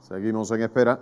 Seguimos en espera.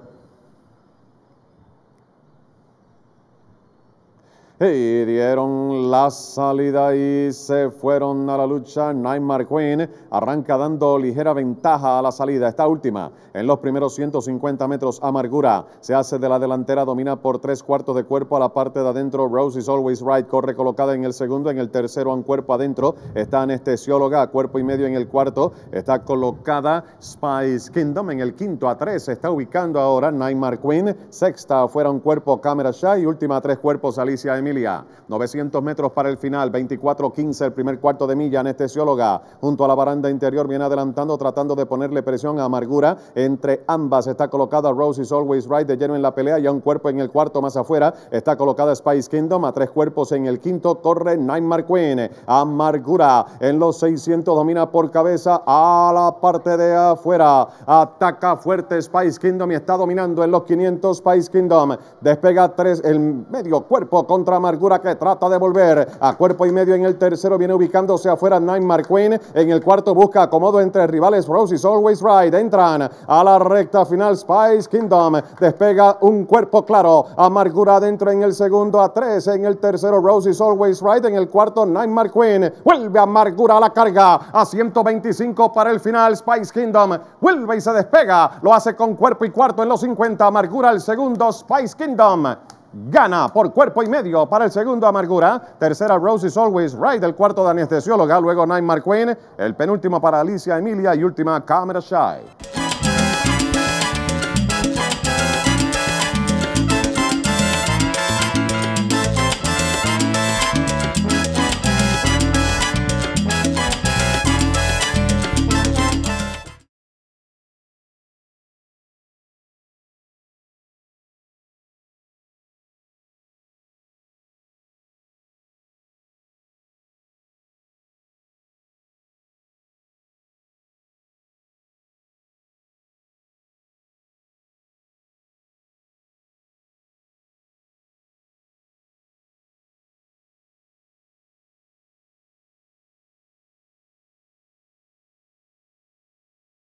y dieron la salida y se fueron a la lucha. Neymar Queen arranca dando ligera ventaja a la salida. Esta última en los primeros 150 metros. Amargura se hace de la delantera, domina por tres cuartos de cuerpo a la parte de adentro. Rose is always right. Corre colocada en el segundo, en el tercero, un cuerpo adentro. Está anestesióloga cuerpo y medio en el cuarto. Está colocada Spice Kingdom en el quinto a tres. está ubicando ahora Neymar Queen Sexta fuera un cuerpo, Camera Shy. Última tres cuerpos, Alicia M. 900 metros para el final, 24-15 el primer cuarto de milla, anestesióloga junto a la baranda interior viene adelantando tratando de ponerle presión a Amargura. Entre ambas está colocada Rose is Always Right de lleno en la pelea, ya un cuerpo en el cuarto más afuera, está colocada Spice Kingdom a tres cuerpos en el quinto, corre Nightmare Queen. Amargura en los 600 domina por cabeza a la parte de afuera, ataca fuerte Spice Kingdom y está dominando en los 500 Spice Kingdom, despega tres el medio cuerpo contra amargura que trata de volver. A cuerpo y medio en el tercero viene ubicándose afuera Nine Queen, En el cuarto busca acomodo entre rivales is Always Right. Entran a la recta final Spice Kingdom. Despega un cuerpo claro. Amargura dentro en el segundo a tres. En el tercero is Always Right. En el cuarto Nine Queen, Vuelve Amargura a la carga. A 125 para el final Spice Kingdom. Vuelve y se despega. Lo hace con cuerpo y cuarto en los 50. Amargura el segundo Spice Kingdom gana por cuerpo y medio para el segundo Amargura, tercera Rose is Always Right, el cuarto de anestesióloga, luego Nightmare Queen, el penúltimo para Alicia Emilia y última Camera Shy.